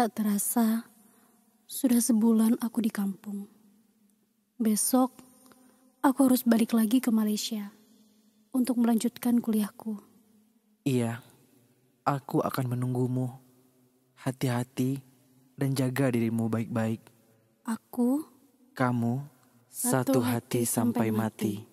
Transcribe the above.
Tak terasa, sudah sebulan aku di kampung. Besok, aku harus balik lagi ke Malaysia untuk melanjutkan kuliahku. Iya, aku akan menunggumu. Hati-hati dan jaga dirimu baik-baik. Aku, kamu, satu hati, hati sampai mati. mati.